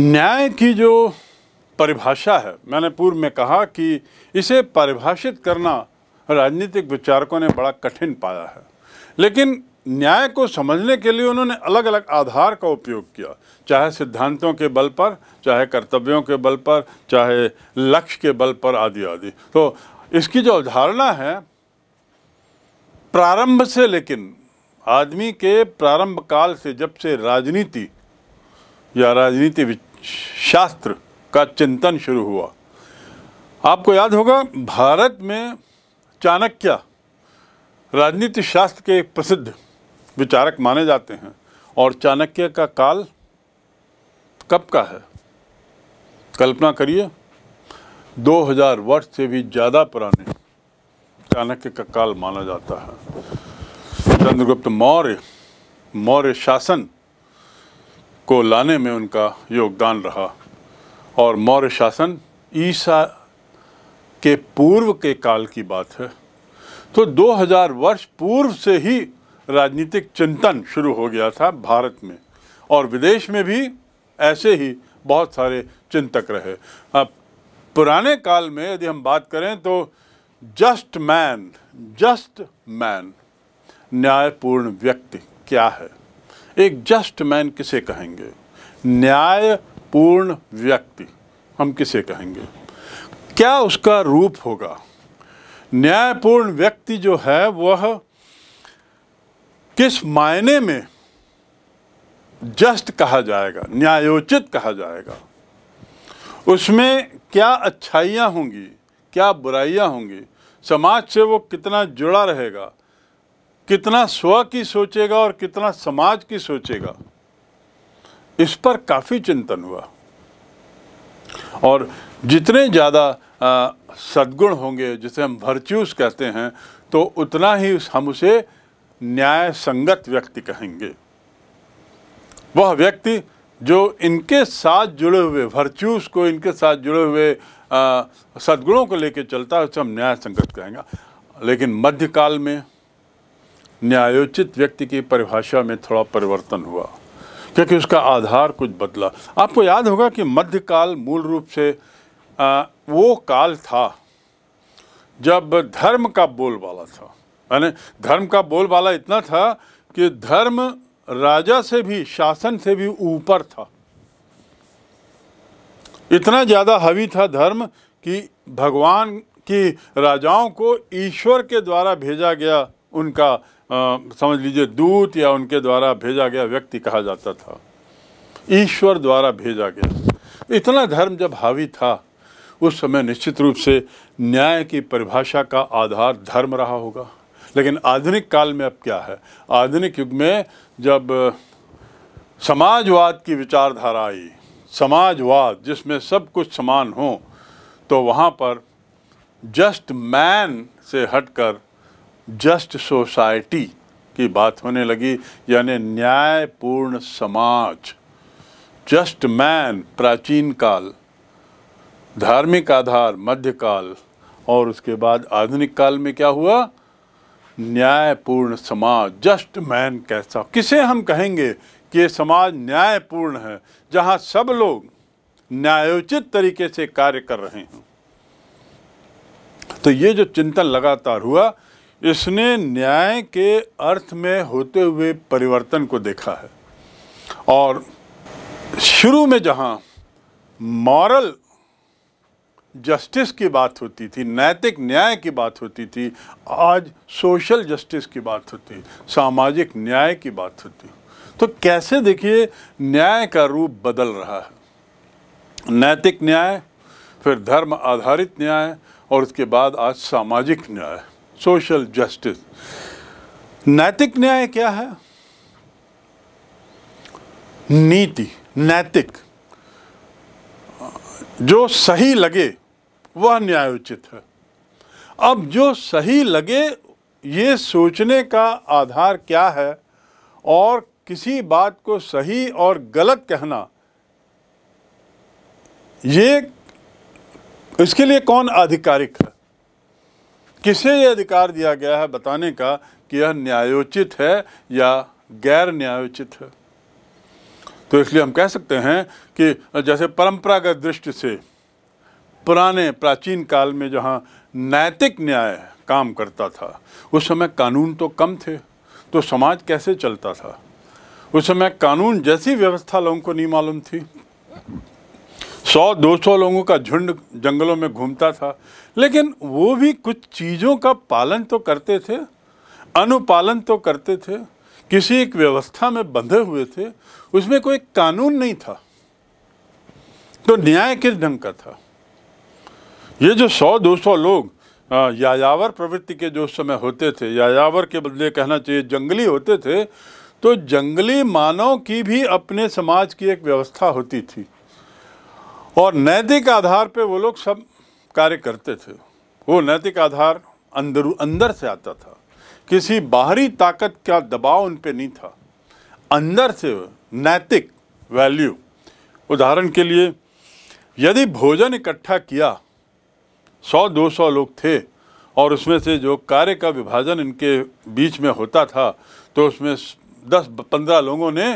न्याय की जो परिभाषा है मैंने पूर्व में कहा कि इसे परिभाषित करना राजनीतिक विचारकों ने बड़ा कठिन पाया है लेकिन न्याय को समझने के लिए उन्होंने अलग अलग आधार का उपयोग किया चाहे सिद्धांतों के बल पर चाहे कर्तव्यों के बल पर चाहे लक्ष्य के बल पर आदि आदि तो इसकी जो अवधारणा है प्रारंभ से लेकिन आदमी के प्रारंभ काल से जब से राजनीति या राजनीति शास्त्र का चिंतन शुरू हुआ आपको याद होगा भारत में चाणक्य राजनीति शास्त्र के प्रसिद्ध विचारक माने जाते हैं और चाणक्य का काल कब का है कल्पना करिए 2000 वर्ष से भी ज़्यादा पुराने चाणक्य का काल माना जाता है चंद्रगुप्त मौर्य मौर्य शासन को लाने में उनका योगदान रहा और मौर्य शासन ईसा के पूर्व के काल की बात है तो 2000 वर्ष पूर्व से ही राजनीतिक चिंतन शुरू हो गया था भारत में और विदेश में भी ऐसे ही बहुत सारे चिंतक रहे अब पुराने काल में यदि हम बात करें तो जस्ट मैन जस्ट मैन न्यायपूर्ण व्यक्ति क्या है एक जस्ट मैन किसे कहेंगे न्यायपूर्ण व्यक्ति हम किसे कहेंगे क्या उसका रूप होगा न्यायपूर्ण व्यक्ति जो है वह किस मायने में जस्ट कहा जाएगा न्यायोचित कहा जाएगा उसमें क्या अच्छाइयाँ होंगी क्या बुराइयाँ होंगी समाज से वो कितना जुड़ा रहेगा कितना स्व की सोचेगा और कितना समाज की सोचेगा इस पर काफ़ी चिंतन हुआ और जितने ज़्यादा सद्गुण होंगे जिसे हम वर्च्यूज़ कहते हैं तो उतना ही हम उसे न्याय संगत व्यक्ति कहेंगे वह व्यक्ति जो इनके साथ जुड़े हुए वर्च्यूज़ को इनके साथ जुड़े हुए सद्गुणों को लेकर चलता है उसे हम न्याय संगत कहेंगे लेकिन मध्यकाल में न्यायोचित व्यक्ति की परिभाषा में थोड़ा परिवर्तन हुआ क्योंकि उसका आधार कुछ बदला आपको याद होगा कि मध्यकाल मूल रूप से आ, वो काल था जब धर्म का बोलबाला था यानी धर्म का बोलबाला इतना था कि धर्म राजा से भी शासन से भी ऊपर था इतना ज़्यादा हवी था धर्म कि भगवान की राजाओं को ईश्वर के द्वारा भेजा गया उनका समझ लीजिए दूत या उनके द्वारा भेजा गया व्यक्ति कहा जाता था ईश्वर द्वारा भेजा गया इतना धर्म जब हावी था उस समय निश्चित रूप से न्याय की परिभाषा का आधार धर्म रहा होगा लेकिन आधुनिक काल में अब क्या है आधुनिक युग में जब समाजवाद की विचारधारा आई समाजवाद जिसमें सब कुछ समान हो तो वहाँ पर जस्ट मैन से हटकर जस्ट सोसाइटी की बात होने लगी यानी न्यायपूर्ण समाज जस्ट मैन प्राचीन काल धार्मिक आधार मध्यकाल और उसके बाद आधुनिक काल में क्या हुआ न्यायपूर्ण समाज जस्ट मैन कैसा किसे हम कहेंगे कि ये समाज न्यायपूर्ण है जहाँ सब लोग न्यायोचित तरीके से कार्य कर रहे हैं तो ये जो चिंतन लगातार हुआ इसने न्याय के अर्थ में होते हुए परिवर्तन को देखा है और शुरू में जहाँ मॉरल जस्टिस की बात होती थी नैतिक न्याय की बात होती थी आज सोशल जस्टिस की बात होती है सामाजिक न्याय की बात होती तो कैसे देखिए न्याय का रूप बदल रहा है नैतिक न्याय फिर धर्म आधारित न्याय और उसके बाद आज सामाजिक न्याय सोशल जस्टिस नैतिक न्याय क्या है नीति नैतिक जो सही लगे वह न्याय उचित है अब जो सही लगे ये सोचने का आधार क्या है और किसी बात को सही और गलत कहना ये इसके लिए कौन आधिकारिक है किसे यह अधिकार दिया गया है बताने का कि यह न्यायोचित है या गैर न्यायोचित है तो इसलिए हम कह सकते हैं कि जैसे परंपरागत दृष्टि से पुराने प्राचीन काल में जहाँ नैतिक न्याय काम करता था उस समय कानून तो कम थे तो समाज कैसे चलता था उस समय कानून जैसी व्यवस्था लोगों को नहीं मालूम थी सौ दो सौ लोगों का झुंड जंगलों में घूमता था लेकिन वो भी कुछ चीज़ों का पालन तो करते थे अनुपालन तो करते थे किसी एक व्यवस्था में बंधे हुए थे उसमें कोई कानून नहीं था तो न्याय किस ढंग का था ये जो सौ दो सौ लोग यायावर प्रवृत्ति के जो समय होते थे यायावर के बदले कहना चाहिए जंगली होते थे तो जंगली मानव की भी अपने समाज की एक व्यवस्था होती थी और नैतिक आधार पे वो लोग सब कार्य करते थे वो नैतिक आधार अंदर अंदर से आता था किसी बाहरी ताकत का दबाव उन पर नहीं था अंदर से नैतिक वैल्यू उदाहरण के लिए यदि भोजन इकट्ठा किया सौ दो सौ लोग थे और उसमें से जो कार्य का विभाजन इनके बीच में होता था तो उसमें दस पंद्रह लोगों ने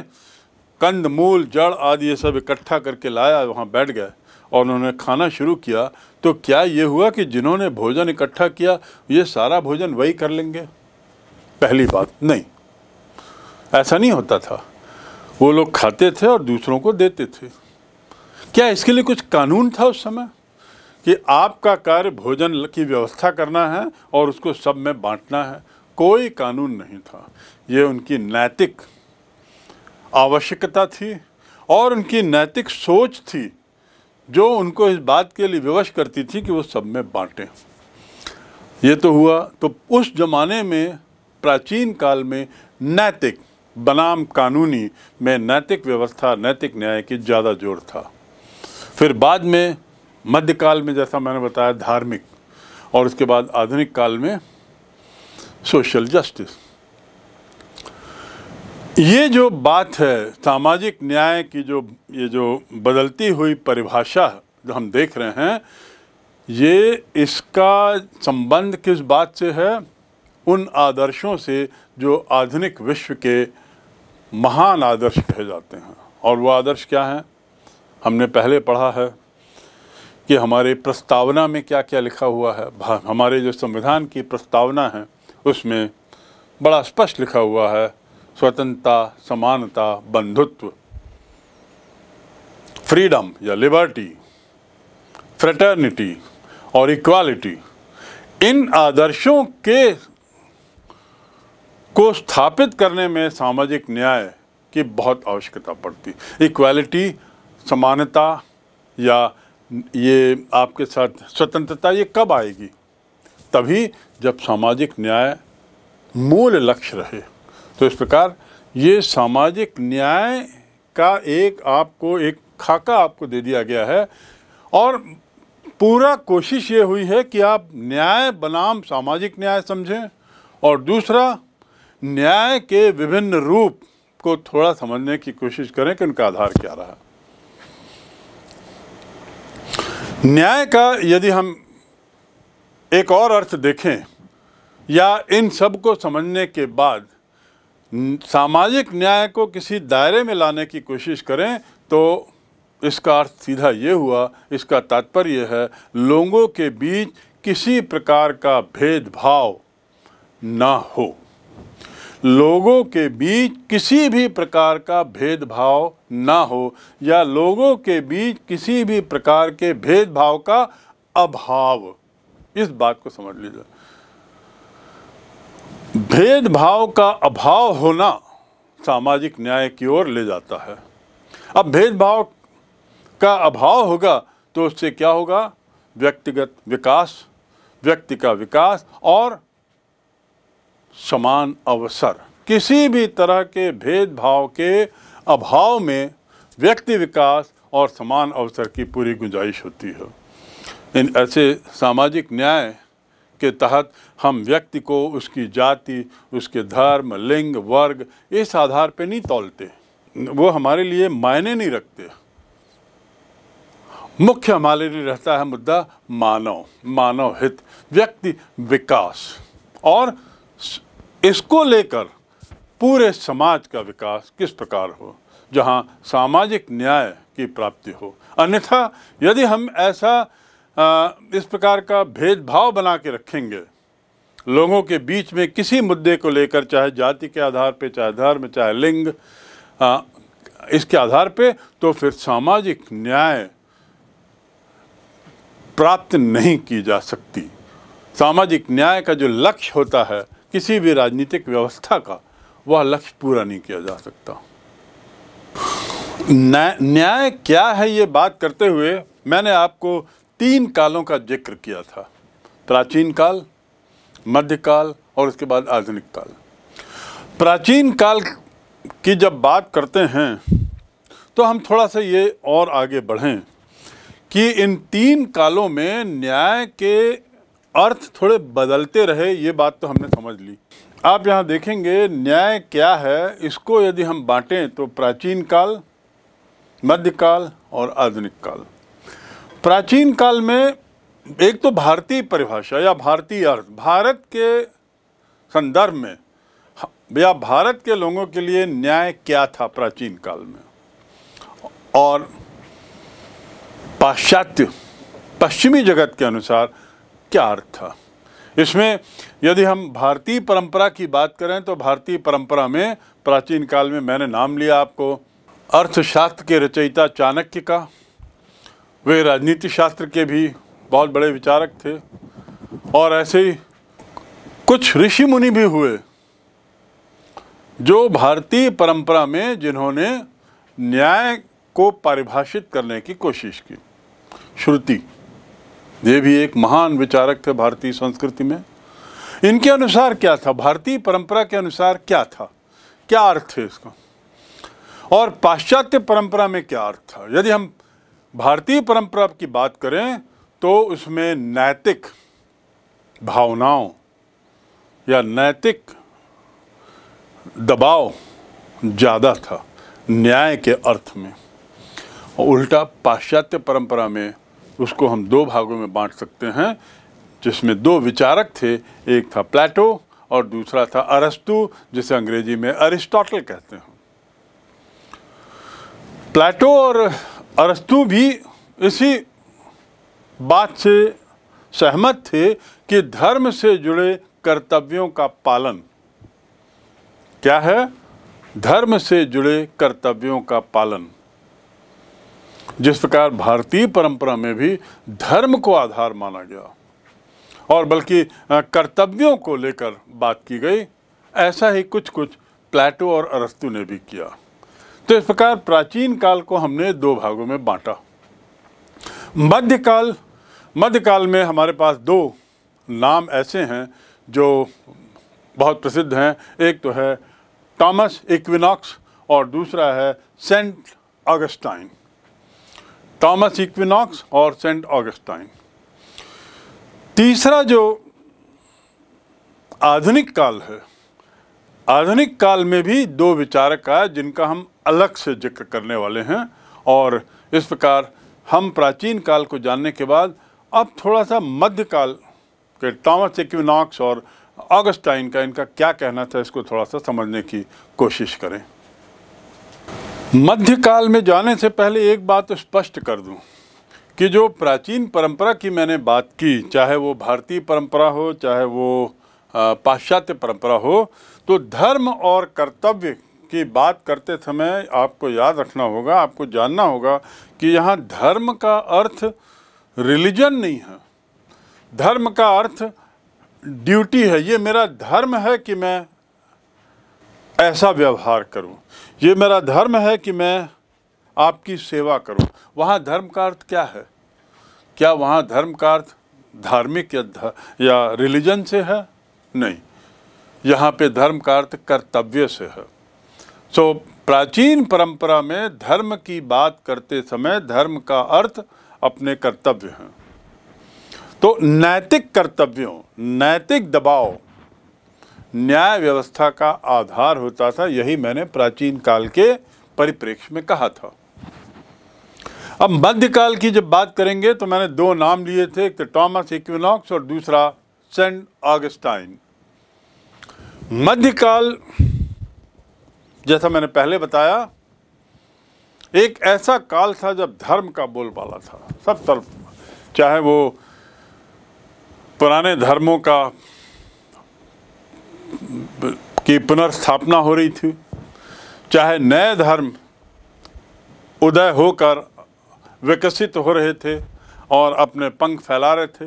कंद मूल जड़ आदि ये सब इकट्ठा करके लाया वहाँ बैठ गए और उन्होंने खाना शुरू किया तो क्या ये हुआ कि जिन्होंने भोजन इकट्ठा किया ये सारा भोजन वही कर लेंगे पहली बात नहीं ऐसा नहीं होता था वो लोग खाते थे और दूसरों को देते थे क्या इसके लिए कुछ कानून था उस समय कि आपका कार्य भोजन की व्यवस्था करना है और उसको सब में बांटना है कोई कानून नहीं था ये उनकी नैतिक आवश्यकता थी और उनकी नैतिक सोच थी जो उनको इस बात के लिए विवश करती थी कि वो सब में बांटें ये तो हुआ तो उस जमाने में प्राचीन काल में नैतिक बनाम कानूनी में नैतिक व्यवस्था नैतिक न्याय की ज़्यादा जोर था फिर बाद में मध्यकाल में जैसा मैंने बताया धार्मिक और उसके बाद आधुनिक काल में सोशल जस्टिस ये जो बात है सामाजिक न्याय की जो ये जो बदलती हुई परिभाषा जो हम देख रहे हैं ये इसका संबंध किस बात से है उन आदर्शों से जो आधुनिक विश्व के महान आदर्श कहे जाते हैं और वो आदर्श क्या हैं हमने पहले पढ़ा है कि हमारे प्रस्तावना में क्या क्या लिखा हुआ है हमारे जो संविधान की प्रस्तावना है उसमें बड़ा स्पष्ट लिखा हुआ है स्वतंत्रता समानता बंधुत्व फ्रीडम या लिबर्टी फ्रेटर्निटी और इक्वालिटी इन आदर्शों के को स्थापित करने में सामाजिक न्याय की बहुत आवश्यकता पड़ती इक्वालिटी समानता या ये आपके साथ स्वतंत्रता ये कब आएगी तभी जब सामाजिक न्याय मूल लक्ष्य रहे तो इस प्रकार ये सामाजिक न्याय का एक आपको एक खाका आपको दे दिया गया है और पूरा कोशिश ये हुई है कि आप न्याय बनाम सामाजिक न्याय समझें और दूसरा न्याय के विभिन्न रूप को थोड़ा समझने की कोशिश करें कि उनका आधार क्या रहा न्याय का यदि हम एक और अर्थ देखें या इन सब को समझने के बाद सामाजिक न्याय को किसी दायरे में लाने की कोशिश करें तो इसका अर्थ सीधा ये हुआ इसका तात्पर्य है लोगों के बीच किसी प्रकार का भेदभाव ना हो लोगों के बीच किसी भी प्रकार का भेदभाव ना हो या लोगों के बीच किसी भी प्रकार के भेदभाव का अभाव इस बात को समझ लीजिए भेदभाव का अभाव होना सामाजिक न्याय की ओर ले जाता है अब भेदभाव का अभाव होगा तो उससे क्या होगा व्यक्तिगत विकास व्यक्ति का विकास और समान अवसर किसी भी तरह के भेदभाव के अभाव में व्यक्ति विकास और समान अवसर की पूरी गुंजाइश होती है इन ऐसे सामाजिक न्याय के तहत हम व्यक्ति को उसकी जाति उसके धर्म लिंग वर्ग इस आधार पे नहीं तोलते वो हमारे लिए मायने नहीं रखते मुख्य हमारे लिए रहता है मुद्दा मानव मानव हित व्यक्ति विकास और इसको लेकर पूरे समाज का विकास किस प्रकार हो जहाँ सामाजिक न्याय की प्राप्ति हो अन्यथा यदि हम ऐसा इस प्रकार का भेदभाव बना के रखेंगे लोगों के बीच में किसी मुद्दे को लेकर चाहे जाति के आधार पे चाहे धर्म चाहे लिंग आ, इसके आधार पे तो फिर सामाजिक न्याय प्राप्त नहीं की जा सकती सामाजिक न्याय का जो लक्ष्य होता है किसी भी राजनीतिक व्यवस्था का वह लक्ष्य पूरा नहीं किया जा सकता न्याय क्या है ये बात करते हुए मैंने आपको तीन कालों का जिक्र किया था प्राचीन काल मध्यकाल और उसके बाद आधुनिक काल प्राचीन काल की जब बात करते हैं तो हम थोड़ा सा ये और आगे बढ़ें कि इन तीन कालों में न्याय के अर्थ थोड़े बदलते रहे ये बात तो हमने समझ ली आप यहाँ देखेंगे न्याय क्या है इसको यदि हम बांटें तो प्राचीन काल मध्यकाल और आधुनिक काल प्राचीन काल में एक तो भारतीय परिभाषा या भारतीय अर्थ भारत के संदर्भ में या भारत के लोगों के लिए न्याय क्या था प्राचीन काल में और पाश्चात्य पश्चिमी जगत के अनुसार क्या अर्थ था इसमें यदि हम भारतीय परंपरा की बात करें तो भारतीय परंपरा में प्राचीन काल में मैंने नाम लिया आपको अर्थशास्त्र के रचयिता चाणक्य का वे राजनीति शास्त्र के भी बहुत बड़े विचारक थे और ऐसे ही कुछ ऋषि मुनि भी हुए जो भारतीय परंपरा में जिन्होंने न्याय को परिभाषित करने की कोशिश की श्रुति ये भी एक महान विचारक थे भारतीय संस्कृति में इनके अनुसार क्या था भारतीय परंपरा के अनुसार क्या था क्या अर्थ है इसका और पाश्चात्य परंपरा में क्या अर्थ था यदि हम भारतीय परंपरा की बात करें तो उसमें नैतिक भावनाओं या नैतिक दबाव ज़्यादा था न्याय के अर्थ में और उल्टा पाश्चात्य परंपरा में उसको हम दो भागों में बांट सकते हैं जिसमें दो विचारक थे एक था प्लेटो और दूसरा था अरस्तु जिसे अंग्रेजी में अरिस्टोटल कहते हैं प्लेटो और अरस्तु भी इसी बात से सहमत थे कि धर्म से जुड़े कर्तव्यों का पालन क्या है धर्म से जुड़े कर्तव्यों का पालन जिस प्रकार भारतीय परंपरा में भी धर्म को आधार माना गया और बल्कि कर्तव्यों को लेकर बात की गई ऐसा ही कुछ कुछ प्लेटो और अरस्तु ने भी किया तो इस प्रकार प्राचीन काल को हमने दो भागों में बांटा मध्यकाल मध्यकाल में हमारे पास दो नाम ऐसे हैं जो बहुत प्रसिद्ध हैं एक तो है टॉमस इक्विनॉक्स और दूसरा है सेंट ऑगस्टाइन टॉमस इक्विनॉक्स और सेंट ऑगस्टाइन तीसरा जो आधुनिक काल है आधुनिक काल में भी दो विचारक आए जिनका हम अलग से जिक्र करने वाले हैं और इस प्रकार हम प्राचीन काल को जानने के बाद अब थोड़ा सा मध्यकाल के टॉमस एक्विनॉक्स और ऑगस्टाइन का इनका क्या कहना था इसको थोड़ा सा समझने की कोशिश करें मध्यकाल में जाने से पहले एक बात स्पष्ट कर दूं कि जो प्राचीन परंपरा की मैंने बात की चाहे वो भारतीय परंपरा हो चाहे वो पाश्चात्य परंपरा हो तो धर्म और कर्तव्य की बात करते समय आपको याद रखना होगा आपको जानना होगा कि यहाँ धर्म का अर्थ रिलीजन नहीं है धर्म का अर्थ ड्यूटी है ये मेरा धर्म है कि मैं ऐसा व्यवहार करूं ये मेरा धर्म है कि मैं आपकी सेवा करूं वहाँ धर्म का अर्थ क्या है क्या वहाँ धर्म का अर्थ धार्मिक या धा, या रिलीजन से है नहीं यहाँ पे धर्म का अर्थ कर्तव्य से है सो so, प्राचीन परंपरा में धर्म की बात करते समय धर्म का अर्थ अपने कर्तव्य हैं तो नैतिक कर्तव्यों नैतिक दबाव न्याय व्यवस्था का आधार होता था यही मैंने प्राचीन काल के परिप्रेक्ष्य में कहा था अब मध्यकाल की जब बात करेंगे तो मैंने दो नाम लिए थे एक तो टॉमस इक्विनॉक्स और दूसरा सेंट ऑगस्टाइन मध्यकाल जैसा मैंने पहले बताया एक ऐसा काल था जब धर्म का बोलबाला था सब तरफ चाहे वो पुराने धर्मों का की पुनर्स्थापना हो रही थी चाहे नए धर्म उदय होकर विकसित हो रहे थे और अपने पंख फैला रहे थे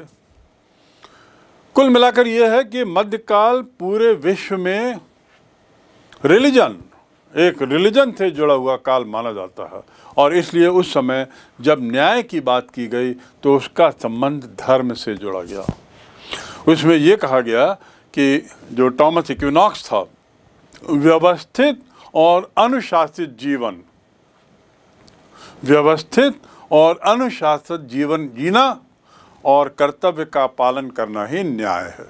कुल मिलाकर यह है कि मध्यकाल पूरे विश्व में रिलीजन एक रिलीजन से जुड़ा हुआ काल माना जाता है और इसलिए उस समय जब न्याय की बात की गई तो उसका संबंध धर्म से जुड़ा गया उसमें ये कहा गया कि जो टॉमस इक्विनॉक्स था व्यवस्थित और अनुशासित जीवन व्यवस्थित और अनुशासित जीवन जीना और कर्तव्य का पालन करना ही न्याय है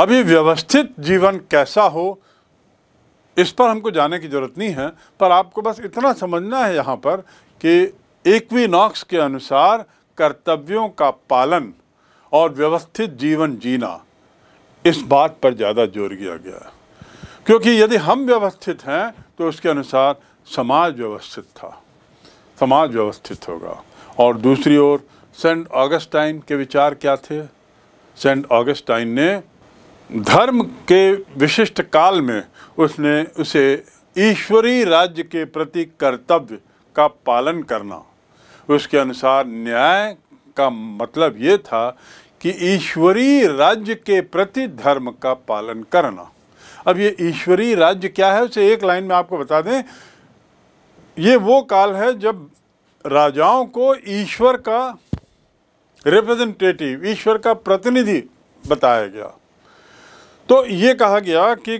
अभी व्यवस्थित जीवन कैसा हो इस पर हमको जाने की ज़रूरत नहीं है पर आपको बस इतना समझना है यहाँ पर कि इक्विनॉक्स के अनुसार कर्तव्यों का पालन और व्यवस्थित जीवन जीना इस बात पर ज़्यादा जोर दिया गया क्योंकि यदि हम व्यवस्थित हैं तो उसके अनुसार समाज व्यवस्थित था समाज व्यवस्थित होगा और दूसरी ओर सेंट ऑगस्टाइन के विचार क्या थे सेंट ऑगस्टाइन ने धर्म के विशिष्ट काल में उसने उसे ईश्वरीय राज्य के प्रति कर्तव्य का पालन करना उसके अनुसार न्याय का मतलब ये था कि ईश्वरीय राज्य के प्रति धर्म का पालन करना अब ये ईश्वरीय राज्य क्या है उसे एक लाइन में आपको बता दें ये वो काल है जब राजाओं को ईश्वर का रिप्रेजेंटेटिव ईश्वर का प्रतिनिधि बताया गया तो ये कहा गया कि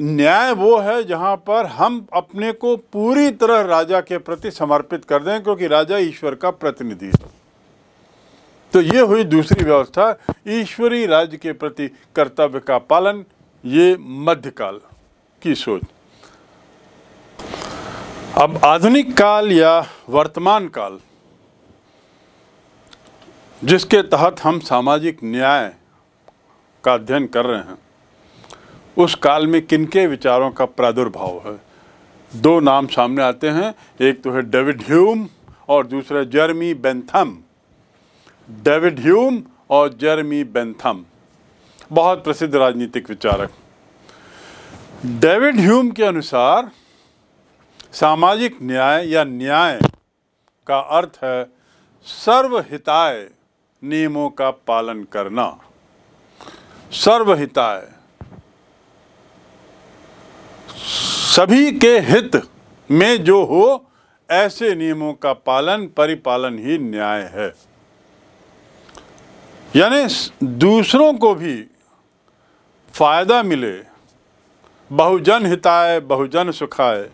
न्याय वो है जहाँ पर हम अपने को पूरी तरह राजा के प्रति समर्पित कर दें क्योंकि राजा ईश्वर का प्रतिनिधि है तो ये हुई दूसरी व्यवस्था ईश्वरी राज्य के प्रति कर्तव्य का पालन ये मध्यकाल की सोच अब आधुनिक काल या वर्तमान काल जिसके तहत हम सामाजिक न्याय का अध्ययन कर रहे हैं उस काल में किनके विचारों का प्रादुर्भाव है दो नाम सामने आते हैं एक तो है डेविड ह्यूम और दूसरा जर्मी बेंथम डेविड ह्यूम और जर्मी बेंथम बहुत प्रसिद्ध राजनीतिक विचारक डेविड ह्यूम के अनुसार सामाजिक न्याय या न्याय का अर्थ है सर्वहिताय नियमों का पालन करना सर्वहिताय सभी के हित में जो हो ऐसे नियमों का पालन परिपालन ही न्याय है यानी दूसरों को भी फायदा मिले बहुजन हिताय बहुजन सुखाय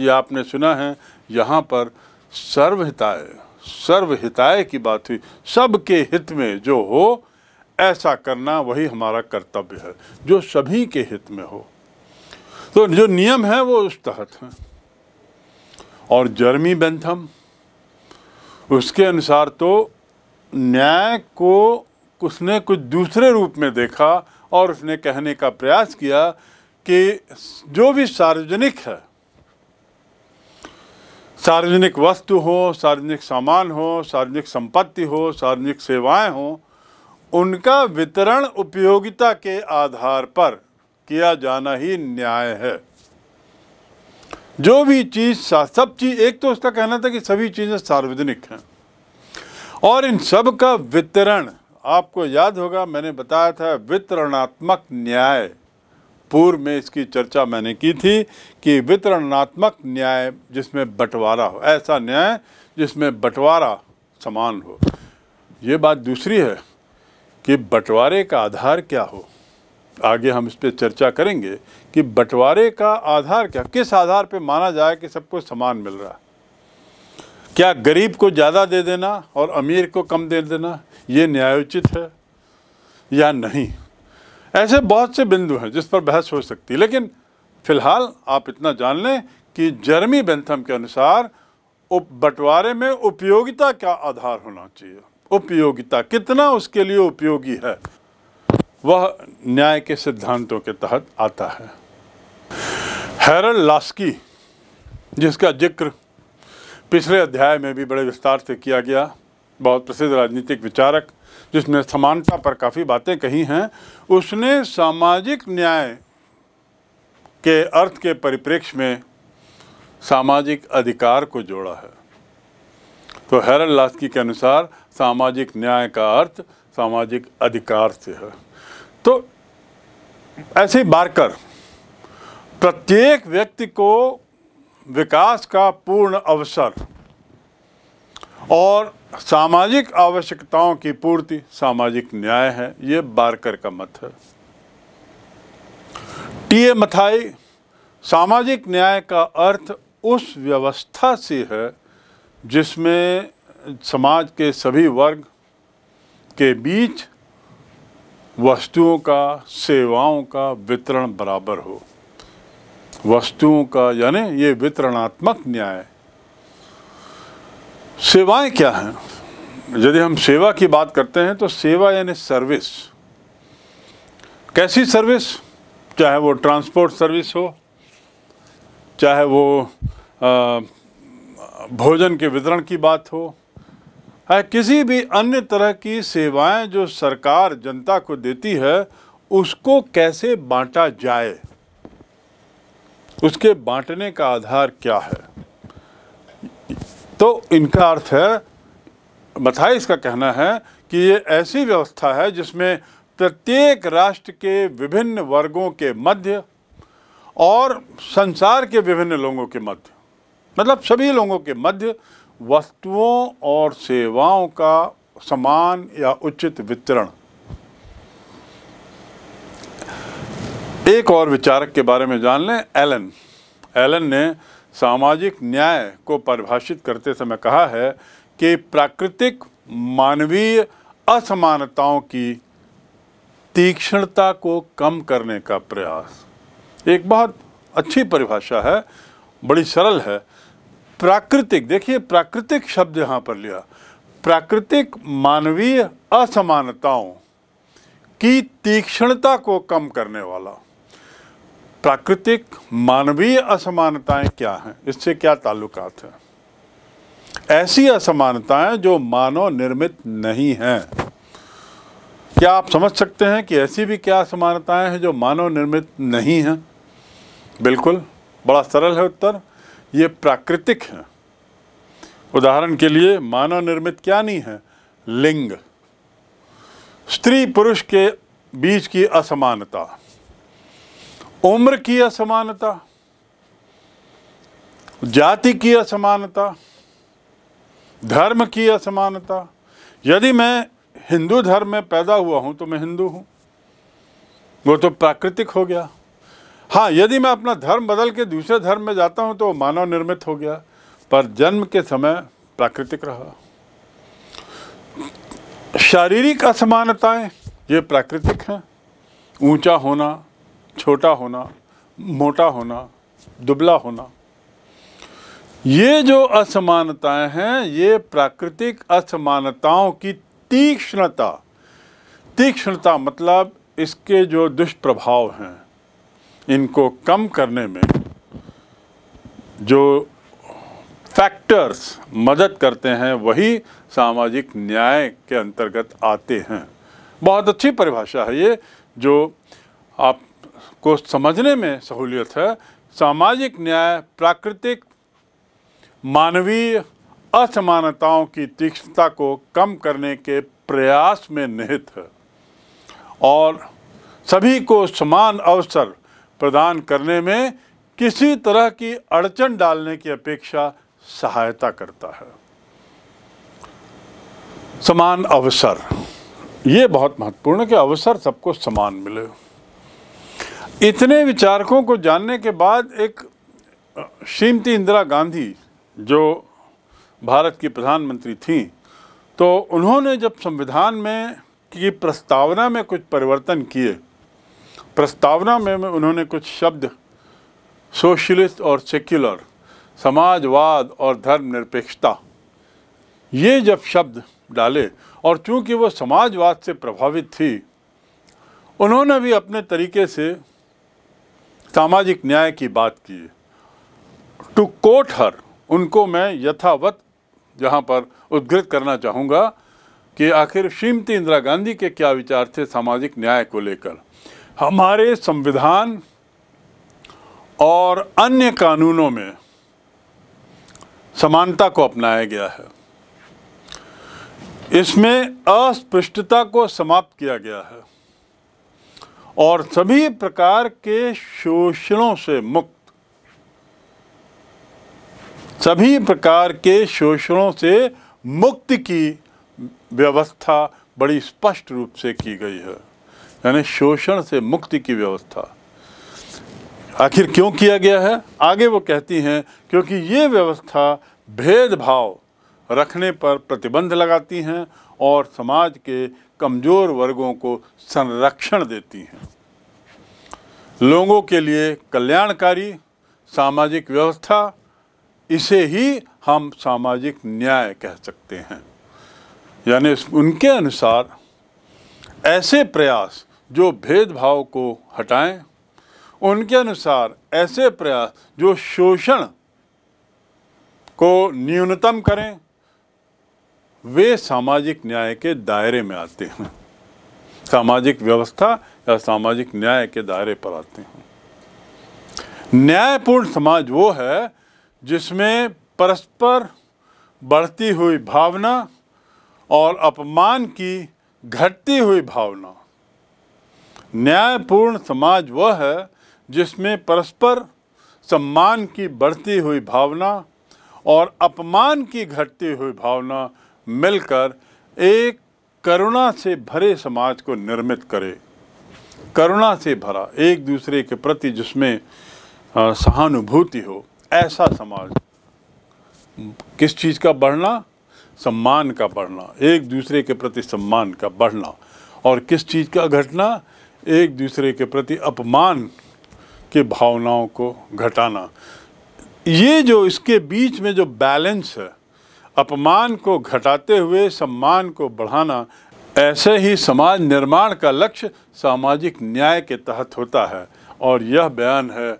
ये आपने सुना है यहाँ पर सर्वहिताय सर्वहिताय की बात हुई सबके हित में जो हो ऐसा करना वही हमारा कर्तव्य है जो सभी के हित में हो तो जो नियम है वो उस तहत हैं और जर्मी बेंथम उसके अनुसार तो न्याय को उसने कुछ दूसरे रूप में देखा और उसने कहने का प्रयास किया कि जो भी सार्वजनिक है सार्वजनिक वस्तु हो सार्वजनिक सामान हो सार्वजनिक संपत्ति हो सार्वजनिक सेवाएं हों उनका वितरण उपयोगिता के आधार पर किया जाना ही न्याय है जो भी चीज़ सब चीज़ एक तो उसका कहना था कि सभी चीज़ें सार्वजनिक हैं और इन सब का वितरण आपको याद होगा मैंने बताया था वितरणात्मक न्याय पूर्व में इसकी चर्चा मैंने की थी कि वितरणात्मक न्याय जिसमें बंटवारा हो ऐसा न्याय जिसमें बंटवारा समान हो ये बात दूसरी है कि बंटवारे का आधार क्या हो आगे हम इस पर चर्चा करेंगे कि बंटवारे का आधार क्या किस आधार पर माना जाए कि सबको समान मिल रहा है क्या गरीब को ज़्यादा दे देना और अमीर को कम दे देना ये न्यायोचित है या नहीं ऐसे बहुत से बिंदु हैं जिस पर बहस हो सकती है लेकिन फ़िलहाल आप इतना जान लें कि जर्मी बेंथम के अनुसार उप बंटवारे में उपयोगिता का आधार होना चाहिए उपयोगिता कितना उसके लिए उपयोगी है वह न्याय के सिद्धांतों के तहत आता है हैरल लास्की जिसका जिक्र पिछले अध्याय में भी बड़े विस्तार से किया गया बहुत प्रसिद्ध राजनीतिक विचारक जिसने समानता पर काफ़ी बातें कही हैं उसने सामाजिक न्याय के अर्थ के परिप्रेक्ष्य में सामाजिक अधिकार को जोड़ा है तो हैरल लास्की के अनुसार सामाजिक न्याय का अर्थ सामाजिक अधिकार से है तो ऐसे ही बारकर प्रत्येक व्यक्ति को विकास का पूर्ण अवसर और सामाजिक आवश्यकताओं की पूर्ति सामाजिक न्याय है ये बारकर का मत है टीए मथाई सामाजिक न्याय का अर्थ उस व्यवस्था से है जिसमें समाज के सभी वर्ग के बीच वस्तुओं का सेवाओं का वितरण बराबर हो वस्तुओं का यानी ये वितरणात्मक न्याय सेवाएं क्या हैं यदि हम सेवा की बात करते हैं तो सेवा यानी सर्विस कैसी सर्विस चाहे वो ट्रांसपोर्ट सर्विस हो चाहे वो आ, भोजन के वितरण की बात हो है किसी भी अन्य तरह की सेवाएं जो सरकार जनता को देती है उसको कैसे बांटा जाए उसके बांटने का आधार क्या है तो इनका अर्थ है मथाइस का कहना है कि ये ऐसी व्यवस्था है जिसमें प्रत्येक राष्ट्र के विभिन्न वर्गों के मध्य और संसार के विभिन्न लोगों के मध्य मतलब सभी लोगों के मध्य वस्तुओं और सेवाओं का समान या उचित वितरण एक और विचारक के बारे में जान लें एलन एलन ने सामाजिक न्याय को परिभाषित करते समय कहा है कि प्राकृतिक मानवीय असमानताओं की तीक्ष्णता को कम करने का प्रयास एक बहुत अच्छी परिभाषा है बड़ी सरल है प्राकृतिक देखिए प्राकृतिक शब्द यहाँ पर लिया प्राकृतिक मानवीय असमानताओं की तीक्ष्णता को कम करने वाला प्राकृतिक मानवीय असमानताएं क्या हैं इससे क्या ताल्लुकात है ऐसी असमानताएं जो मानव निर्मित नहीं हैं क्या आप समझ सकते हैं कि ऐसी भी क्या असमानताएं हैं जो मानव निर्मित नहीं हैं बिल्कुल बड़ा सरल है उत्तर ये प्राकृतिक हैं उदाहरण के लिए मानव निर्मित क्या नहीं है लिंग स्त्री पुरुष के बीच की असमानता उम्र की असमानता जाति की असमानता धर्म की असमानता यदि मैं हिंदू धर्म में पैदा हुआ हूँ तो मैं हिंदू हूँ वो तो प्राकृतिक हो गया हाँ यदि मैं अपना धर्म बदल के दूसरे धर्म में जाता हूँ तो मानव निर्मित हो गया पर जन्म के समय प्राकृतिक रहा शारीरिक असमानताएं ये प्राकृतिक हैं ऊंचा होना छोटा होना मोटा होना दुबला होना ये जो असमानताएं हैं ये प्राकृतिक असमानताओं की तीक्ष्णता तीक्ष्णता मतलब इसके जो दुष्प्रभाव हैं इनको कम करने में जो फैक्टर्स मदद करते हैं वही सामाजिक न्याय के अंतर्गत आते हैं बहुत अच्छी परिभाषा है ये जो आपको समझने में सहूलियत है सामाजिक न्याय प्राकृतिक मानवीय असमानताओं की तीक्ष्णता को कम करने के प्रयास में निहित है और सभी को समान अवसर प्रदान करने में किसी तरह की अड़चन डालने की अपेक्षा सहायता करता है समान अवसर ये बहुत महत्वपूर्ण है कि अवसर सबको समान मिले इतने विचारकों को जानने के बाद एक श्रीमती इंदिरा गांधी जो भारत की प्रधानमंत्री थी तो उन्होंने जब संविधान में की प्रस्तावना में कुछ परिवर्तन किए प्रस्तावना में, उन्होंने कुछ शब्द सोशलिस्ट और सेक्युलर समाजवाद और धर्मनिरपेक्षता ये जब शब्द डाले और चूंकि वो समाजवाद से प्रभावित थी उन्होंने भी अपने तरीके से सामाजिक न्याय की बात की टू कोट हर उनको मैं यथावत जहाँ पर उद्घृत करना चाहूँगा कि आखिर श्रीमती इंदिरा गांधी के क्या विचार थे सामाजिक न्याय को लेकर हमारे संविधान और अन्य कानूनों में समानता को अपनाया गया है इसमें अस्पृष्टता को समाप्त किया गया है और सभी प्रकार के शोषणों से मुक्त सभी प्रकार के शोषणों से मुक्ति की व्यवस्था बड़ी स्पष्ट रूप से की गई है यानी शोषण से मुक्ति की व्यवस्था आखिर क्यों किया गया है आगे वो कहती हैं क्योंकि ये व्यवस्था भेदभाव रखने पर प्रतिबंध लगाती हैं और समाज के कमज़ोर वर्गों को संरक्षण देती हैं लोगों के लिए कल्याणकारी सामाजिक व्यवस्था इसे ही हम सामाजिक न्याय कह सकते हैं यानी उनके अनुसार ऐसे प्रयास जो भेदभाव को हटाएं उनके अनुसार ऐसे प्रयास जो शोषण को न्यूनतम करें वे सामाजिक न्याय के दायरे में आते हैं सामाजिक व्यवस्था या सामाजिक न्याय के दायरे पर आते हैं न्यायपूर्ण समाज वो है जिसमें परस्पर बढ़ती हुई भावना और अपमान की घटती हुई भावना न्यायपूर्ण समाज वह है जिसमें परस्पर सम्मान की बढ़ती हुई भावना और अपमान की घटती हुई भावना मिलकर एक करुणा से भरे समाज को निर्मित करे करुणा से भरा एक दूसरे के प्रति जिसमें सहानुभूति हो ऐसा समाज किस चीज़ का बढ़ना सम्मान का बढ़ना एक दूसरे के प्रति सम्मान का बढ़ना और किस चीज़ का घटना एक दूसरे के प्रति अपमान की भावनाओं को घटाना ये जो इसके बीच में जो बैलेंस है अपमान को घटाते हुए सम्मान को बढ़ाना ऐसे ही समाज निर्माण का लक्ष्य सामाजिक न्याय के तहत होता है और यह बयान है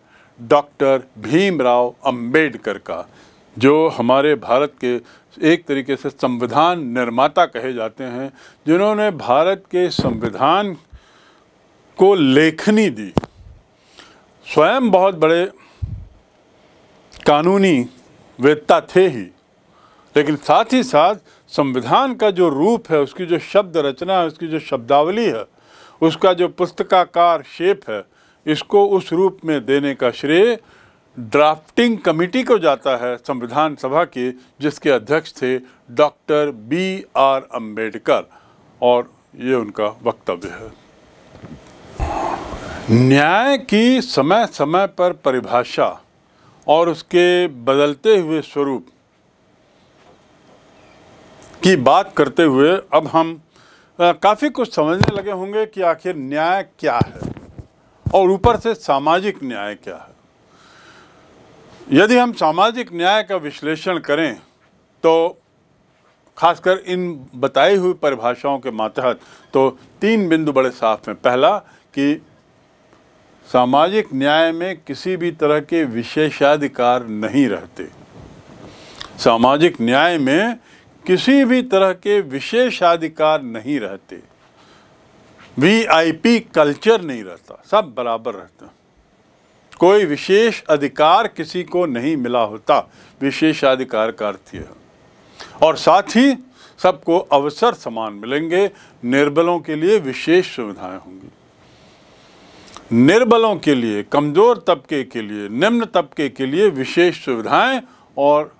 डॉक्टर भीमराव अंबेडकर का जो हमारे भारत के एक तरीके से संविधान निर्माता कहे जाते हैं जिन्होंने भारत के संविधान को लेखनी दी स्वयं बहुत बड़े कानूनी वेत्ता थे ही लेकिन साथ ही साथ संविधान का जो रूप है उसकी जो शब्द रचना है उसकी जो शब्दावली है उसका जो पुस्तकाकार शेप है इसको उस रूप में देने का श्रेय ड्राफ्टिंग कमेटी को जाता है संविधान सभा के जिसके अध्यक्ष थे डॉक्टर बी आर अंबेडकर और ये उनका वक्तव्य है न्याय की समय समय पर परिभाषा और उसके बदलते हुए स्वरूप की बात करते हुए अब हम काफ़ी कुछ समझने लगे होंगे कि आखिर न्याय क्या है और ऊपर से सामाजिक न्याय क्या है यदि हम सामाजिक न्याय का विश्लेषण करें तो खासकर इन बताई हुई परिभाषाओं के मातहत तो तीन बिंदु बड़े साफ हैं पहला कि सामाजिक न्याय में किसी भी तरह के विशेषाधिकार नहीं रहते सामाजिक न्याय में किसी भी तरह के विशेषाधिकार नहीं रहते वीआईपी कल्चर नहीं रहता सब बराबर रहता कोई विशेष अधिकार किसी को नहीं मिला होता विशेषाधिकार का अर्थ यह और साथ ही सबको अवसर समान मिलेंगे निर्बलों के लिए विशेष सुविधाएं होंगी निर्बलों के लिए कमज़ोर तबके के लिए निम्न तबके के लिए विशेष सुविधाएं और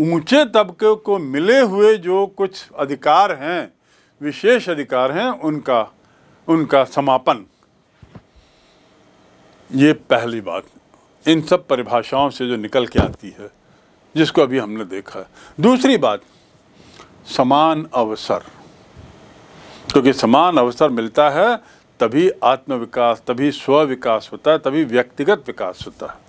ऊंचे तबके को मिले हुए जो कुछ अधिकार हैं विशेष अधिकार हैं उनका उनका समापन ये पहली बात इन सब परिभाषाओं से जो निकल के आती है जिसको अभी हमने देखा है दूसरी बात समान अवसर क्योंकि समान अवसर मिलता है तभी आत्मविकास तभी स्व विकास होता है तभी व्यक्तिगत विकास होता है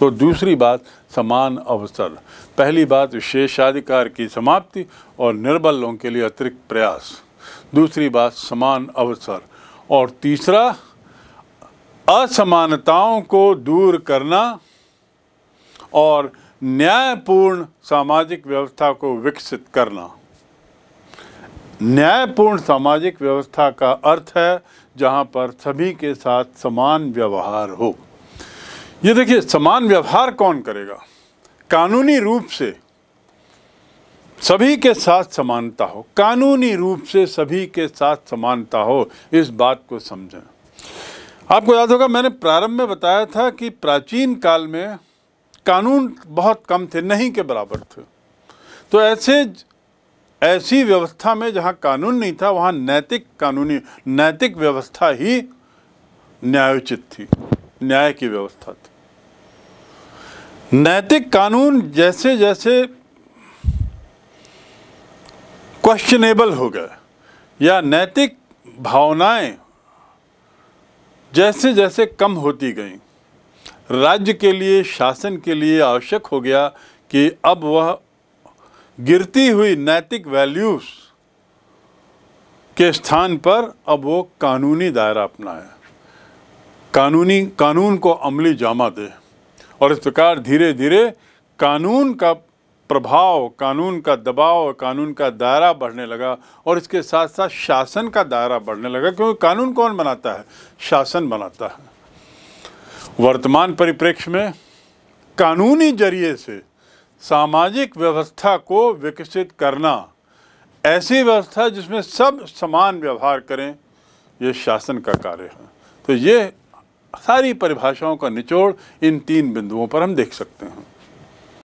तो दूसरी बात समान अवसर पहली बात विशेषाधिकार की समाप्ति और निर्बल लोगों के लिए अतिरिक्त प्रयास दूसरी बात समान अवसर और तीसरा असमानताओं को दूर करना और न्यायपूर्ण सामाजिक व्यवस्था को विकसित करना न्यायपूर्ण सामाजिक व्यवस्था का अर्थ है जहाँ पर सभी के साथ समान व्यवहार हो ये देखिए समान व्यवहार कौन करेगा कानूनी रूप से सभी के साथ समानता हो कानूनी रूप से सभी के साथ समानता हो इस बात को समझें आपको याद होगा मैंने प्रारंभ में बताया था कि प्राचीन काल में कानून बहुत कम थे नहीं के बराबर थे तो ऐसे ऐसी व्यवस्था में जहाँ कानून नहीं था वहाँ नैतिक कानूनी नैतिक व्यवस्था ही न्यायोचित थी न्याय की व्यवस्था थी नैतिक कानून जैसे जैसे क्वेश्चनेबल हो गए या नैतिक भावनाएं जैसे जैसे कम होती गईं राज्य के लिए शासन के लिए आवश्यक हो गया कि अब वह गिरती हुई नैतिक वैल्यूज़ के स्थान पर अब वो कानूनी दायरा अपना है कानूनी कानून को अमली जामा दे और इस प्रकार धीरे धीरे कानून का प्रभाव कानून का दबाव कानून का दायरा बढ़ने लगा और इसके साथ साथ शासन का दायरा बढ़ने लगा क्योंकि कानून कौन बनाता है शासन बनाता है वर्तमान परिप्रेक्ष्य में कानूनी जरिए से सामाजिक व्यवस्था को विकसित करना ऐसी व्यवस्था जिसमें सब समान व्यवहार करें ये शासन का कार्य है तो ये सारी परिभाषाओं का निचोड़ इन तीन बिंदुओं पर हम देख सकते हैं